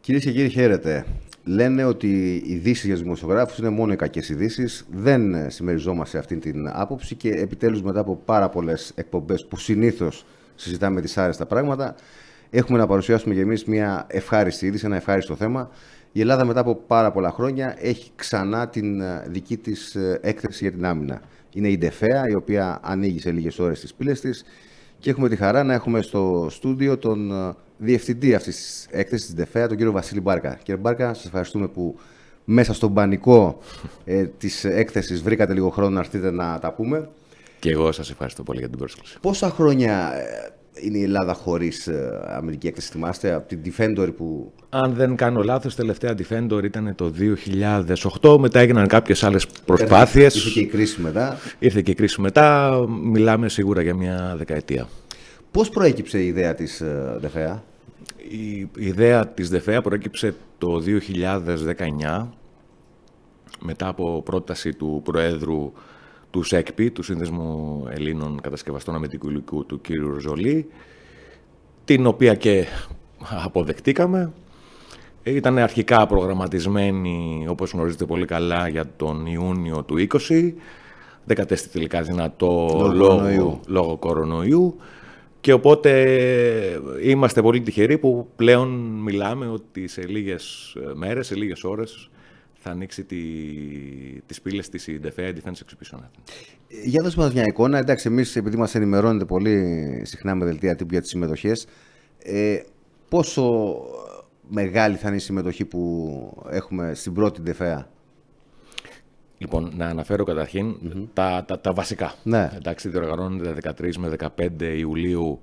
Κυρίες και κύριοι, χαίρετε. Λένε ότι οι ειδήσεις για τους δημοσιογράφους είναι μόνο οι κακές ειδήσεις. Δεν συμμεριζόμαστε αυτή την άποψη και επιτέλους μετά από πάρα πολλές εκπομπές που συνήθως συζητάμε δυσάρεστα πράγματα, έχουμε να παρουσιάσουμε και εμείς μια ευχάριστη είδηση, ένα ευχάριστο θέμα. Η Ελλάδα μετά από πάρα πολλά χρόνια έχει ξανά την ε, δική της ε, έκθεση για την άμυνα. Είναι η Ντεφέα, η οποία ανοίγει σε λίγες ώρες τις πύλες της και έχουμε τη χαρά να έχουμε στο στούντιο τον ε, διευθυντή αυτής της έκθεσης την Ντεφέα, τον κύριο Βασίλη Μπάρκα. Κύριε Μπάρκα, σας ευχαριστούμε που μέσα στον πανικό ε, της έκθεσης βρήκατε λίγο χρόνο να έρθετε να τα πούμε. Και εγώ σας ευχαριστώ πολύ για την πρόσκληση. Πόσα χρόνια είναι η Ελλάδα χωρίς ε, Αμερική έκθεση. Θυμάστε από την Defender που. Αν δεν κάνω λάθος, τελευταία Defender ήταν το 2008. Μετά έγιναν κάποιες άλλες προσπάθειες. Ήρθε και η κρίση μετά. Ήρθε και η κρίση μετά. Μιλάμε σίγουρα για μια δεκαετία. Πώς προέκυψε η ιδέα της ε, ΔΕΦΕΑ, Η ιδέα της ΔΕΦΕΑ προέκυψε το 2019 μετά από πρόταση του Προέδρου τους ΣΕΚΠΗ, του Σύνδεσμου Ελλήνων Κατασκευαστών Αμυντικού του κύριου Ροζολή, την οποία και αποδεκτήκαμε. Ήταν αρχικά προγραμματισμένη, όπως γνωρίζετε πολύ καλά, για τον Ιούνιο του 20. Δεν κατέστη τελικά δυνατό λόγω, λόγω κορονοϊού. Και οπότε είμαστε πολύ τυχεροί που πλέον μιλάμε ότι σε λίγες μέρες, σε λίγες ώρες θα ανοίξει τη, τις πύλες της η DFA, Defense Exhibition. Ε, για δώσουμε μια εικόνα. Εντάξει, εμείς επειδή μας ενημερώνετε πολύ συχνά με δελτία τύπου για τις συμμετοχές, ε, πόσο μεγάλη θα είναι η συμμετοχή που έχουμε στην πρώτη DFA. Λοιπόν, να αναφέρω τα, τα, τα, βασικά. Ναι. Εντάξει, διοργανώνεται 13 με 15 Ιουλίου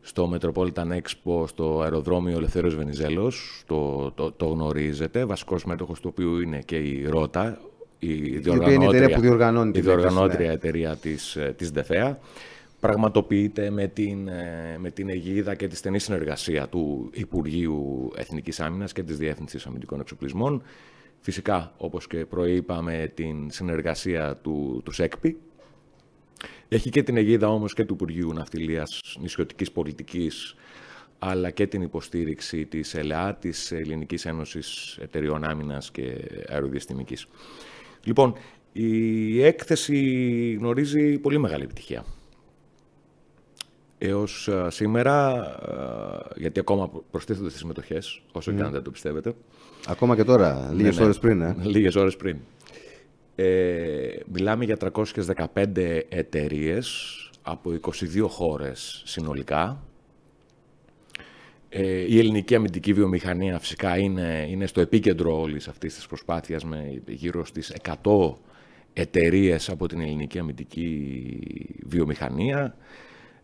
στο Metropolitan Expo στο αεροδρόμιο Ελευθέρω Βενιζέλος. το, το, το γνωρίζετε, Βασικός μέτοχος του οποίου είναι και η Ρότα, η, διοργανώτρια, η εταιρεία, η ναι. εταιρεία της, ε, της Πραγματοποιείται με την, ε, με την αιγίδα και τη στενή συνεργασία του Υπουργείου Εθνικής Άμυνας και της Διεύθυνσης Αμυντικών Εξοπλισμών. Φυσικά, όπως και προείπαμε, την συνεργασία του, του ΣΕΚΠΗ, έχει και την αιγίδα όμως και του Υπουργείου Ναυτιλίας νησιωτικής πολιτικής, αλλά και την υποστήριξη της ΕΛΑ, της Ελληνικής Ένωσης Εταιριών Άμυνας και Αεροδιαστημικής. Λοιπόν, η έκθεση γνωρίζει πολύ μεγάλη επιτυχία. Έως ε, σήμερα, ε, γιατί ακόμα προστίθενται στις συμμετοχές, όσο και ναι. αν δεν το πιστεύετε. Ακόμα και τώρα, ναι, λίγες ναι, ώρες πριν. Ε. Λίγες ώρες πριν. Ε, μιλάμε για 315 εταιρείες από 22 χώρες συνολικά. Ε, η ελληνική αμυντική βιομηχανία φυσικά είναι, είναι στο επίκεντρο όλης αυτής της προσπάθειας με γύρω στις 100 εταιρείες από την ελληνική αμυντική βιομηχανία.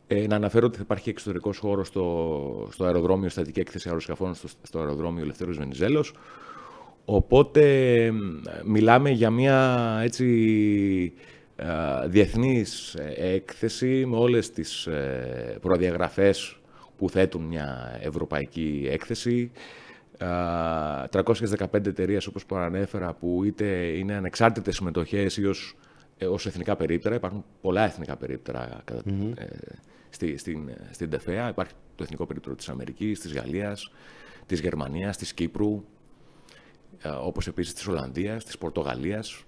Ε, να αναφέρω ότι θα υπάρχει εξωτερικός χώρος στο, στο αεροδρόμιο, στατική έκθεση αεροσκαφών στο, στο αεροδρόμιο Ελευθέρω Βενιζέλος. Οπότε μιλάμε για μια έτσι διεθνής ε, έκθεση με όλες τις ε, προδιαγραφές που θέτουν μια ευρωπαϊκή έκθεση. 315 εταιρείες όπως προανέφερα που είτε είναι ανεξάρτητες συμμετοχές ή ως, ε, εθνικά περίπτερα. Υπάρχουν πολλά εθνικά περίπτερα στην, στην, στην ΤΕΦΕΑ. Υπάρχει το Εθνικό Περίπτερο της Αμερικής, της Γαλλίας, της Γερμανίας, της Κύπρου ε, όπως επίσης της Ολλανδίας, της Πορτογαλίας.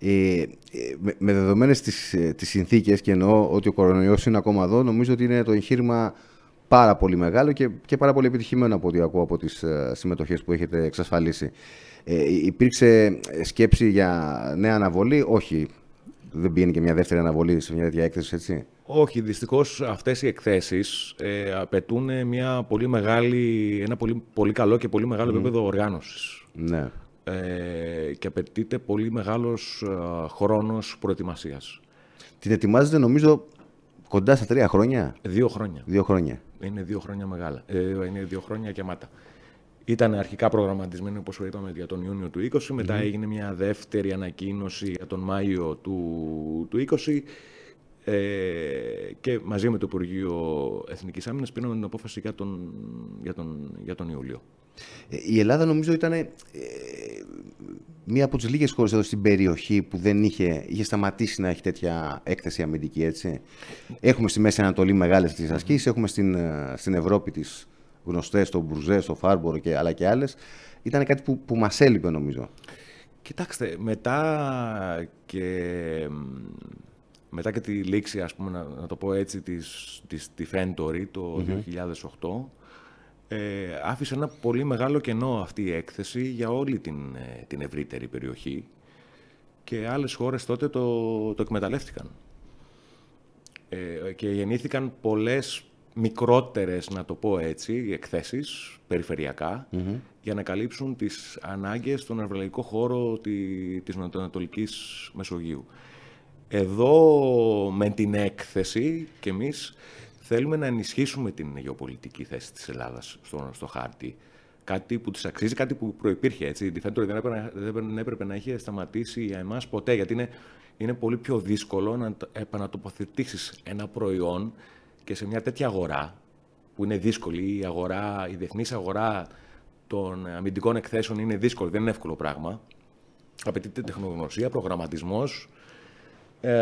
Ε, ε με, δεδομένες ε, τις, συνθήκες και εννοώ ότι ο κορονοϊός είναι ακόμα εδώ, νομίζω ότι είναι το εγχείρημα πάρα πολύ μεγάλο και, και πάρα πολύ επιτυχημένο από ό,τι ακούω από τις συμμετοχές που έχετε εξασφαλίσει. Ε, υπήρξε σκέψη για νέα αναβολή, όχι. Δεν πήγαινε και μια δεύτερη αναβολή σε μια τέτοια έκθεση, έτσι. Όχι, δυστυχώς αυτές οι εκθέσεις ε, απαιτούν μια πολύ μεγάλη, ένα πολύ, πολύ καλό και πολύ μεγάλο επίπεδο οργάνωσης. Ναι. Ε, και απαιτείται πολύ μεγάλος ε, χρόνος χρόνο προετοιμασίας. Την ετοιμάζετε, νομίζω, κοντά στα τρία χρόνια. Δύο χρόνια. Δύο χρόνια. Είναι δύο χρόνια μεγάλα. Ε, είναι δύο χρόνια γεμάτα. Ήταν αρχικά προγραμματισμένο, όπως είπαμε, για τον Ιούνιο του 20, μετα έγινε μια δεύτερη ανακοίνωση για τον Μάιο του, του 20 ε, και μαζί με το Υπουργείο Εθνικής Άμυνας πήραμε την απόφαση για τον, για τον, για τον Ιούλιο. Η Ελλάδα νομίζω ήταν ε, μία από τις λίγες χώρες εδώ στην περιοχή που δεν είχε, είχε σταματήσει να έχει τέτοια έκθεση αμυντική έτσι. Έχουμε στη Μέση Ανατολή μεγάλες τις ασκήσεις, έχουμε στην, ε, στην Ευρώπη τις, γνωστές, το Μπουρζέ, το Φάρμπορο και, αλλά και άλλες, ήταν κάτι που, που μας έλειπε νομίζω. Κοιτάξτε, μετά και, μετά και τη λήξη, ας πούμε, να, το πω έτσι, της, της, τη το 2008, ε, άφησε ένα πολύ μεγάλο κενό αυτή η έκθεση για όλη την, ε, την ευρύτερη περιοχή και άλλες χώρες τότε το, το εκμεταλλεύτηκαν. Ε, και γεννήθηκαν πολλές μικρότερες, να το πω έτσι, εκθέσεις για να καλύψουν τις ανάγκες στον ευρωπαϊκό χώρο της Νοτιοανατολικής Μεσογείου. Εδώ με την έκθεση και εμείς θέλουμε να ενισχύσουμε την γεωπολιτική θέση της Ελλάδας στο, στο χάρτη. Κάτι που της αξίζει, κάτι που προπήρχε. Έτσι. Η Defender δεν έπρεπε, δεν να έχει σταματήσει για εμάς ποτέ, γιατί είναι, είναι πολύ πιο δύσκολο να επανατοποθετήσεις ένα προϊόν και σε μια τέτοια αγορά, που είναι δύσκολη, η, αγορά, η διεθνής αγορά των αμυντικών εκθέσεων είναι δύσκολη, δεν είναι εύκολο πράγμα. Απαιτείται τεχνογνωσία, προγραμματισμός. Ε,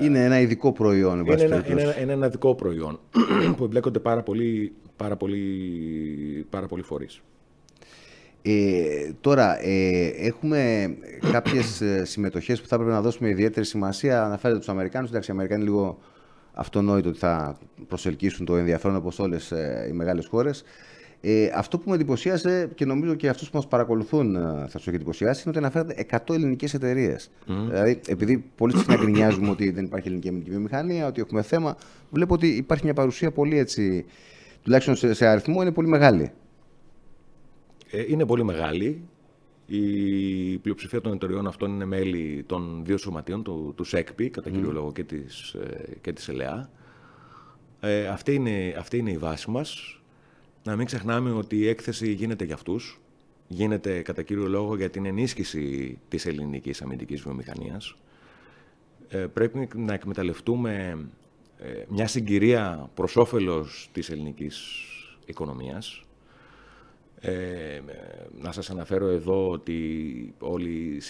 είναι ένα ειδικό προϊόν. Είναι ένα, είναι, είναι ένα ειδικό προϊόν που εμπλέκονται πάρα πολλοί πάρα πολύ, πάρα πολύ φορείς. Ε, τώρα, ε, έχουμε κάποιες συμμετοχές που θα έπρεπε να δώσουμε ιδιαίτερη σημασία. Αναφέρετε τους Αμερικάνους. Εντάξει, οι Αμερικάνοι λίγο αυτονόητο ότι θα προσελκύσουν το ενδιαφέρον όπως όλες ε, οι μεγάλες χώρες. Ε, αυτό που με εντυπωσίασε και νομίζω και αυτούς που μας παρακολουθούν ε, θα τους έχει εντυπωσιάσει είναι ότι αναφέρατε 100 ελληνικές εταιρείες. Δηλαδή, επειδή πολύ συχνά γκρινιάζουμε ότι δεν υπάρχει ελληνική αμυντική βιομηχανία, ότι έχουμε θέμα, βλέπω ότι υπάρχει μια παρουσία πολύ έτσι, τουλάχιστον σε, αριθμό, είναι πολύ μεγάλη. Ε, είναι πολύ μεγάλη. Η πλειοψηφία των εταιριών αυτών είναι μέλη των δύο σωματείων, του, του ΣΕΚΠΗ, κατά κύριο λόγο και της, ε, και της ΕΛΕΑ. Ε, αυτή, είναι, αυτή είναι η βάση μας. Να μην ξεχνάμε ότι η έκθεση γίνεται για αυτούς. Γίνεται κατά κύριο λόγο για την ενίσχυση της ελληνικής αμυντικής βιομηχανίας. Ε, πρέπει να εκμεταλλευτούμε ε, μια συγκυρία προς όφελος της ελληνικής οικονομίας ε, να σας αναφέρω εδώ ότι όλοι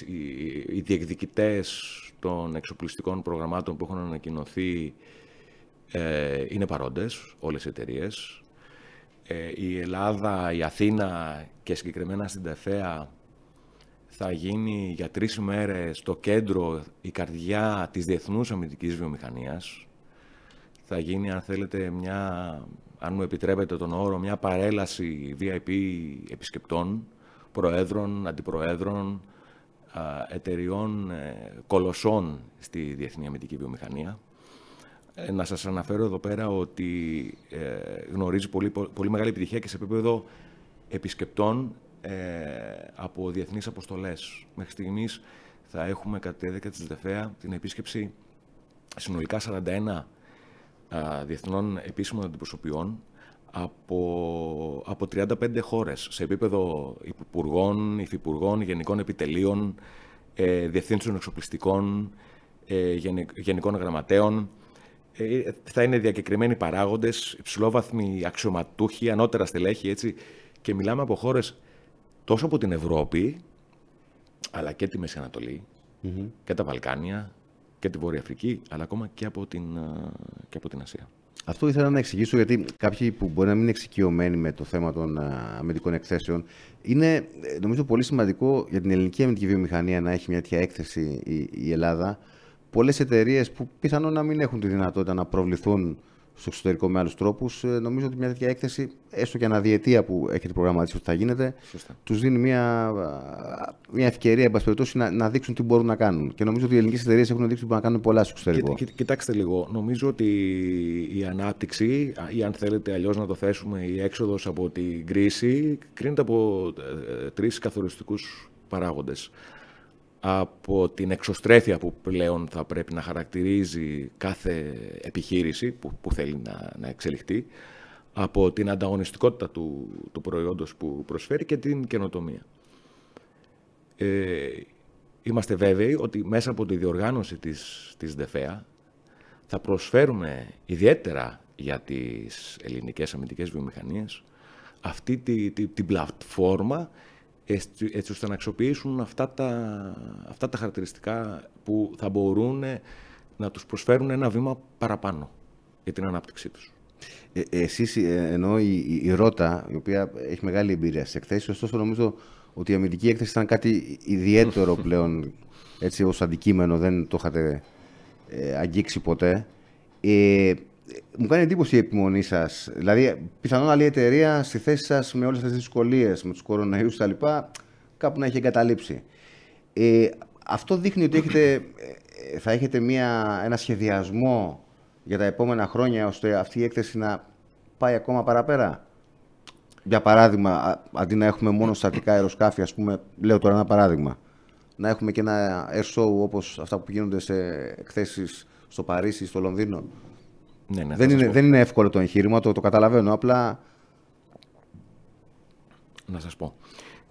οι διεκδικητές των εξοπλιστικών προγραμμάτων που έχουν ανακοινωθεί ε, είναι παρόντες, όλες οι εταιρείες. Ε, η Ελλάδα, η Αθήνα και συγκεκριμένα στην Τεφέα θα γίνει για τρεις μέρες το κέντρο, η καρδιά της διεθνούς αμυντικής βιομηχανίας. Θα γίνει, αν θέλετε, μια αν μου επιτρέπετε τον όρο, μια παρέλαση VIP επισκεπτών, προέδρων, αντιπροέδρων, εταιριών ε, κολοσσών στη Διεθνή Αμυντική Βιομηχανία. Ε, να σας αναφέρω εδώ πέρα ότι ε, γνωρίζει πολύ, πολύ μεγάλη επιτυχία και σε επίπεδο επισκεπτών από διεθνείς αποστολές. Μέχρι στιγμής θα έχουμε κατά τη διάρκεια της ΔΕΦΕΑ την επίσκεψη συνολικά 41 διεθνών επίσημων αντιπροσωπιών από, από 35 χώρες σε επίπεδο υπουργών, υφυπουργών, γενικών επιτελείων, ε, διευθύνσεων εξοπλιστικών, ε, γενικών γραμματέων. Ε, θα είναι διακεκριμένοι παράγοντες, υψηλόβαθμοι αξιωματούχοι, ανώτερα στελέχη, έτσι. Και μιλάμε από χώρες τόσο από την Ευρώπη, αλλά και τη Μέση και τα Βαλκάνια και τη Βόρεια Αφρική, αλλά ακόμα και από την, ε, και από την Ασία. Αυτό ήθελα να εξηγήσω γιατί κάποιοι που μπορεί να μην είναι εξοικειωμένοι με το θέμα των ε, αμυντικών εκθέσεων, είναι ε, νομίζω πολύ σημαντικό για την ελληνική αμυντική βιομηχανία να έχει μια τέτοια έκθεση η, η Ελλάδα. Πολλές εταιρείες που πιθανόν να μην έχουν τη δυνατότητα να προβληθούν στο εξωτερικό με άλλους τρόπους. Ε, νομίζω ότι μια τέτοια έκθεση, έστω και αναδιετία που έχετε προγραμματίσει ότι θα γίνεται, τους δίνει μια, μια ευκαιρία, να, να δείξουν τι μπορούν να κάνουν. Και νομίζω ότι οι ελληνικές εταιρείες έχουν δείξει ότι μπορούν να κάνουν πολλά στο εξωτερικό. Κοι, κοι, κοιτάξτε λίγο. Νομίζω ότι η ανάπτυξη, ή αν θέλετε αλλιώς να το θέσουμε, η έξοδος από την κρίση, κρίνεται από ε, τρεις καθοριστικούς παράγοντες από την εξωστρέφεια που πλέον θα πρέπει να χαρακτηρίζει κάθε επιχείρηση που, θέλει να, να εξελιχθεί, από την ανταγωνιστικότητα του, του προϊόντος που προσφέρει και την καινοτομία. Ε, είμαστε βέβαιοι ότι μέσα από τη διοργάνωση της, της ΔΕΦΕΑ θα προσφέρουμε ιδιαίτερα για τις ελληνικές αμυντικές βιομηχανίες αυτή την πλατφόρμα έτσι ώστε να αξιοποιήσουν αυτά τα, αυτά τα χαρακτηριστικά που θα μπορούν να τους προσφέρουν ένα βήμα παραπάνω για την ανάπτυξή τους. Ε, εσείς, ε, ενώ η, η, η, Ρώτα, η οποία έχει μεγάλη εμπειρία στις εκθέσεις, ωστόσο νομίζω ότι η αμυντική έκθεση ήταν κάτι ιδιαίτερο πλέον, έτσι ως αντικείμενο δεν το είχατε ε, αγγίξει ποτέ. Ε, μου κάνει εντύπωση η επιμονή σας. Δηλαδή, πιθανόν άλλη εταιρεία στη θέση σας με όλες αυτές τις δυσκολίες, με τους κορονοϊούς κτλ., κάπου να έχει εγκαταλείψει. Ε, αυτό δείχνει ότι έχετε, ε, θα έχετε μια, ένα σχεδιασμό για τα επόμενα χρόνια ώστε αυτή η έκθεση να πάει ακόμα παραπέρα. Για παράδειγμα, αντί να έχουμε μόνο στατικά αεροσκάφη, ας πούμε, λέω τώρα ένα παράδειγμα, να έχουμε και ένα air show όπως αυτά που γίνονται σε εκθέσεις στο Παρίσι, στο Λονδίνο. Ναι, ναι, δεν, είναι, δεν είναι εύκολο το εγχείρημα, το, το καταλαβαίνω. Απλά. Να σας πω.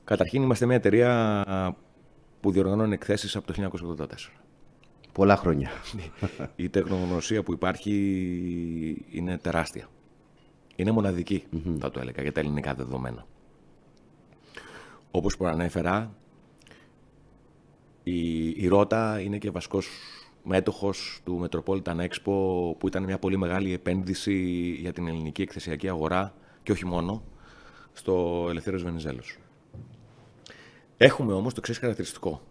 Καταρχήν, είμαστε μια εταιρεία που διοργανώνει εκθέσεις από το 1984. Πολλά χρόνια. Ναι. Η τεχνογνωσία που υπάρχει είναι τεράστια. Είναι μοναδική, θα το έλεγα, για τα ελληνικά δεδομένα. Όπως προανέφερα, η, η ρότα είναι και βασικός μέτοχος του Metropolitan Expo που ήταν μια πολύ μεγάλη επένδυση για την ελληνική εκθεσιακή αγορά και όχι μόνο στο ελεύθερος Βενιζέλος. Έχουμε όμως το εξής χαρακτηριστικό.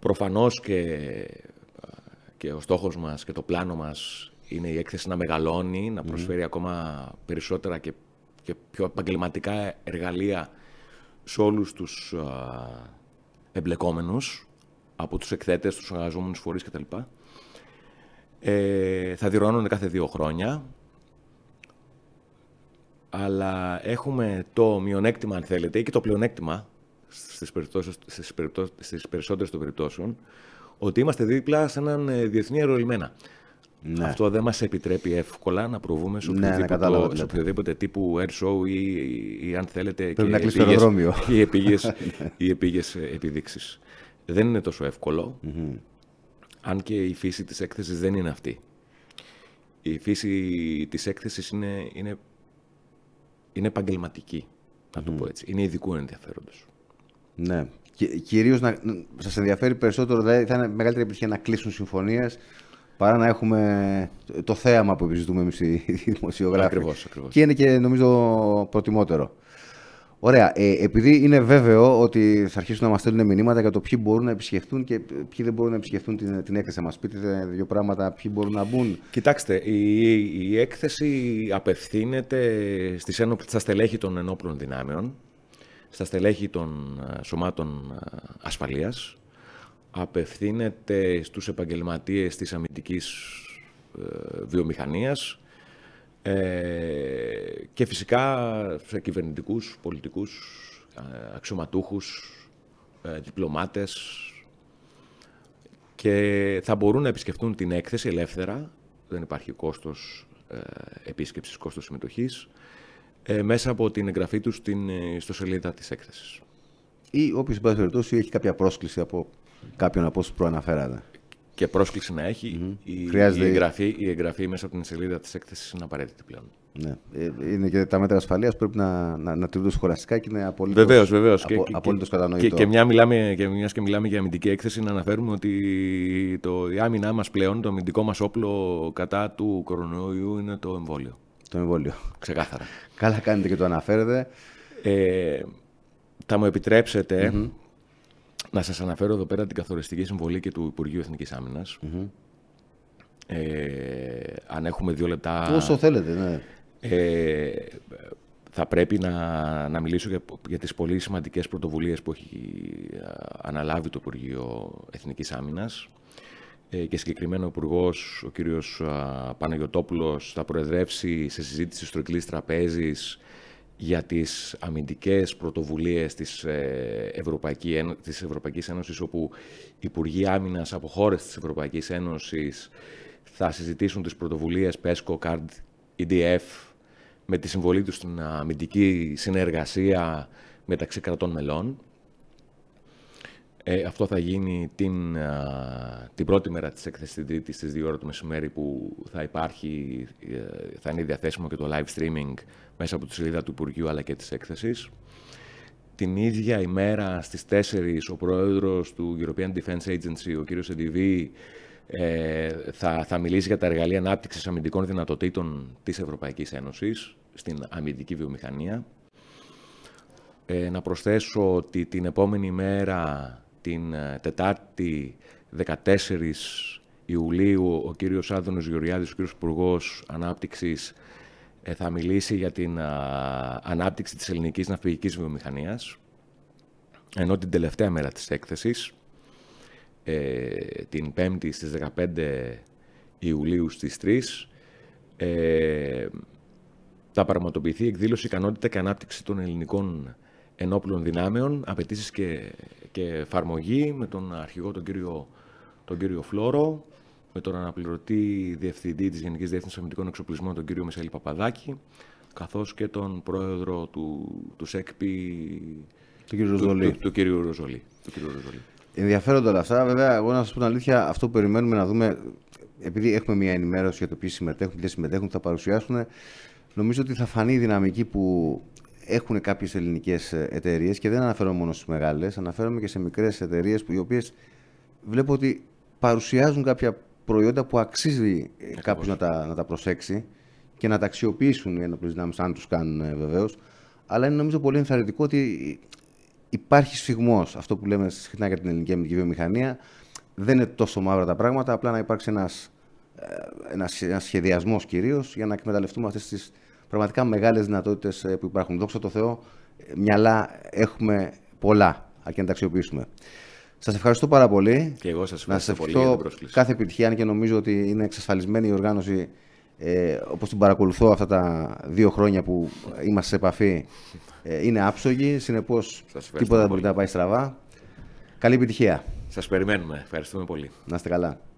Προφανώς και, και ο στόχος μας και το πλάνο μας είναι η έκθεση να μεγαλώνει, να προσφέρει ακόμα περισσότερα και, και πιο επαγγελματικά εργαλεία σε όλους τους α, εμπλεκόμενους από τους εκθέτες, τους εργαζόμενους φορείς κτλ. Ε, θα διοργανώνουν κάθε δύο χρόνια. Αλλά έχουμε το μειονέκτημα, αν θέλετε, ή και το πλεονέκτημα στις, περιπτώσεις, στις, στις περισσότερες των περιπτώσεων, ότι είμαστε δίπλα σε έναν ε, διεθνή αερολιμένα. Ναι. Αυτό δεν μας επιτρέπει εύκολα να προβούμε σε οποιοδήποτε, ναι, ναι, σε τύπου air show ή, ή, αν θέλετε. Πρέπει και να κλείσει το αεροδρόμιο. Οι επιγειες επίδειξει δεν είναι τόσο αν και η φύση της έκθεσης δεν είναι αυτή. Η φύση της έκθεσης είναι, είναι, είναι επαγγελματική, να το πω έτσι. Είναι ειδικού ενδιαφέροντος. Ναι. Κυρίως να, σας ενδιαφέρει περισσότερο, δηλαδή θα είναι μεγαλύτερη επιτυχία να κλείσουν συμφωνίες παρά να έχουμε το θέαμα που επιζητούμε εμείς οι δημοσιογράφοι. ακριβώς. Και είναι και νομίζω προτιμότερο. Ωραία. Ε, επειδή είναι βέβαιο ότι θα αρχίσουν να μας στέλνουν μηνύματα για το ποιοι μπορούν να επισκεφθούν και ποιοι δεν μπορούν να επισκεφθούν την, την έκθεση, μας πείτε δύο πράγματα, ποιοι μπορούν να μπουν. Κοιτάξτε, η, η έκθεση απευθύνεται στις ενο, στα στελέχη των ενόπλων δυνάμεων, στα στελέχη των ε, σωμάτων ε, ασφαλείας, απευθύνεται στους επαγγελματίες της αμυντικής βιομηχανίας. Ε, και φυσικά σε κυβερνητικούς, πολιτικούς, ε, αξιωματούχους, ε, διπλωμάτες και θα μπορούν να επισκεφτούν την έκθεση ελεύθερα, δεν υπάρχει κόστος επίσκεψης, κόστος συμμετοχής, μέσα από την εγγραφή τους στην ιστοσελίδα της έκθεσης. Ή όποιος, εν πάση έχει κάποια πρόσκληση από κάποιον από όσους προαναφέρατε και πρόσκληση να έχει, mm-hmm. η, Χρειάζεται... η, εγγραφή, η εγγραφή μέσα από την σελίδα της έκθεσης είναι απαραίτητη πλέον. Ναι. Ε, είναι και τα μέτρα ασφαλείας πρέπει να, να, να τηρούνται σχολαστικά και είναι απολύτως βεβαίως, και, κατανοητό. Και, και, μια και και μιλάμε για αμυντική έκθεση, να αναφέρουμε ότι το, η άμυνά μας πλέον, το αμυντικό μας όπλο κατά του κορονοϊού είναι το εμβόλιο. Το εμβόλιο. Ξεκάθαρα. Καλά κάνετε και το αναφέρετε. Ε, θα μου επιτρεψετε mm-hmm. Να σας αναφέρω εδώ πέρα την καθοριστική συμβολή και του Υπουργείου Εθνικής Ε, αν έχουμε δύο λεπτά... Όσο θέλετε, ναι. Ε, θα πρέπει να, να μιλήσω για, για τις πολύ σημαντικές πρωτοβουλίες που έχει ε, αναλάβει το Υπουργείο Εθνικής Άμυνας ε, και συγκεκριμένα ο υπουργός, ο κύριος ε, Παναγιωτόπουλος, θα προεδρεύσει σε συζήτηση στροκλής τραπέζης για τις αμυντικές πρωτοβουλίες της, ε, Ευρωπαϊκή, της Ευρωπαϊκής Ένωσης, όπου Υπουργοί Άμυνας από χώρες της Ευρωπαϊκής Ένωσης θα συζητήσουν τις πρωτοβουλίες PESCO, CARD, EDF, με τη συμβολή τους στην αμυντική συνεργασία μεταξύ κρατών μελών. Ε, αυτό θα γίνει την, την πρώτη μέρα της έκθεσης, την τρίτη στις 2 ώρα το μεσημέρι που θα υπάρχει, ε, θα είναι διαθέσιμο και το live streaming μέσα από τη σελίδα του Υπουργείου αλλά και της έκθεσης. Την ίδια ημέρα στις 4 ο πρόεδρος του European Defense Agency, ο κύριος EDV, ε, θα, θα μιλήσει για τα εργαλεία ανάπτυξης αμυντικών δυνατοτήτων της Ευρωπαϊκής Ένωσης στην αμυντική βιομηχανία. Ε, να προσθέσω ότι την επόμενη μέρα την ε, Τετάρτη 14 Ιουλίου ο κύριος Άδωνος Γεωργιάδης, ο κύριος Υπουργός Ανάπτυξης, ε, θα μιλήσει για την ε, ανάπτυξη της ελληνικής ναυπηγικής βιομηχανίας, ενώ την τελευταία μέρα της έκθεσης, την 5η στις 15 Ιουλίου στις 3, θα πραγματοποιηθεί εκδήλωση ικανότητα και ανάπτυξη των ελληνικών ενόπλων δυνάμεων, απαιτήσεις και και εφαρμογή με τον αρχηγό τον κύριο, τον κύριο Φλόρο, με τον αναπληρωτή διευθυντή της Γενικής Διεύθυνσης Αμυντικών Εξοπλισμών, τον κύριο Μισελ Παπαδάκη, καθώς και τον πρόεδρο του, του ΣΕΚΠΗ, του, κύριο του, του Ροζολή. Του κύριου Ροζολή. Ενδιαφέροντα όλα αυτά, βέβαια, εγώ να σας πω την αλήθεια, αυτό που περιμένουμε να δούμε, επειδή έχουμε μια ενημέρωση για το ποιοι συμμετέχουν, ποιοι συμμετέχουν, θα παρουσιάσουν, νομίζω ότι θα φανεί η δυναμική που έχουν κάποιες ελληνικές ε, εταιρείες και δεν αναφέρομαι μόνο στις μεγάλες, αναφέρομαι και σε μικρές εταιρείες οι οποίες βλέπω ότι παρουσιάζουν κάποια προϊόντα που αξίζει ε, κάποιος να τα, να τα προσέξει και να τα αξιοποιήσουν οι ενόπλε δυνάμει, αν τους κάνουν ε, βεβαίως. Αλλά είναι νομίζω πολύ ενθαρρυντικό ότι υπάρχει σφιγμός. Αυτό που λέμε συχνά για την ελληνική αμυντική βιομηχανία. Δεν είναι τόσο μαύρα τα πράγματα, απλά να υπάρξει ένας ένας, ένας σχεδιασμός κυρίως για να εκμεταλλευτούμε αυτές τις πραγματικά μεγάλες δυνατότητες ε, που υπάρχουν. Δόξα τω Θεώ, μυαλά έχουμε πολλά, αρκεί να τα αξιοποιήσουμε. Σας ευχαριστώ πάρα πολύ. Και εγώ σας ευχαριστώ πολύ για την πρόσκληση. Κάθε επιτυχία, αν και νομίζω ότι είναι εξασφαλισμένη η οργάνωση ε, όπως την παρακολουθώ αυτά τα δύο χρόνια που είμαστε σε επαφή, ε, είναι άψογη. Συνεπώς, τίποτα δεν μπορεί να πάει στραβά. Καλή επιτυχία. Σας περιμένουμε. Ευχαριστούμε πολύ. Να είστε καλά.